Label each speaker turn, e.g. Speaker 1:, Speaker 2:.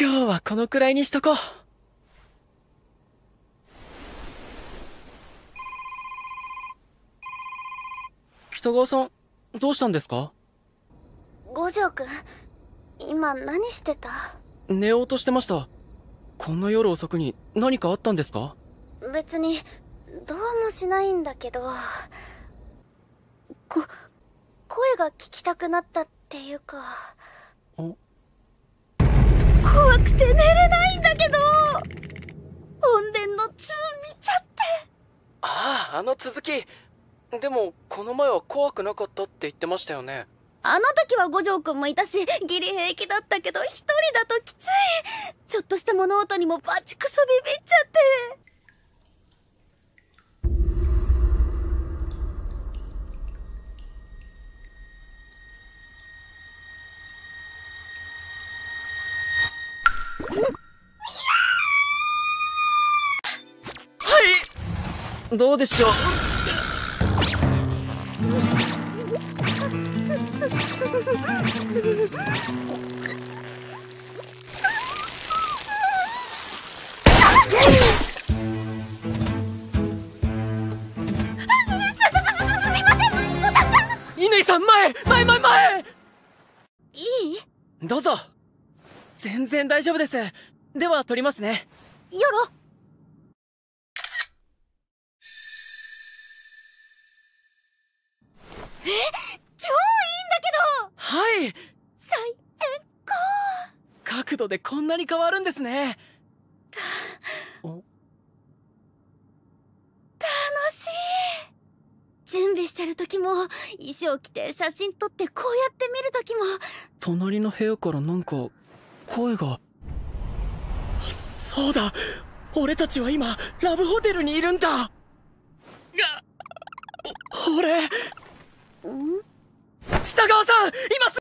Speaker 1: 今日はこのくらいにしとこう。北川さん、どうしたんですか五条くん、今何してた寝ようとしてました。こんな夜遅くに何かあったんですか別に、どうもしないんだけど。こ、声が聞きたくなったっていうか。おて寝れないんだけど本殿の2見ちゃってあああの続きでもこの前は怖くなかったって言ってましたよねあの時は五条くんもいたしギリ平気だったけど一人だときついちょっとした物音にもバチクソビビっちゃってどうでしょういいどうぞ全然大丈夫ですでは撮りますねよろい最変光角度でこんなに変わるんですねた楽しい準備してる時も衣装着て写真撮ってこうやって見る時も隣の部屋からなんか声がそうだ俺たちは今ラブホテルにいるんだが俺ん北川さん今す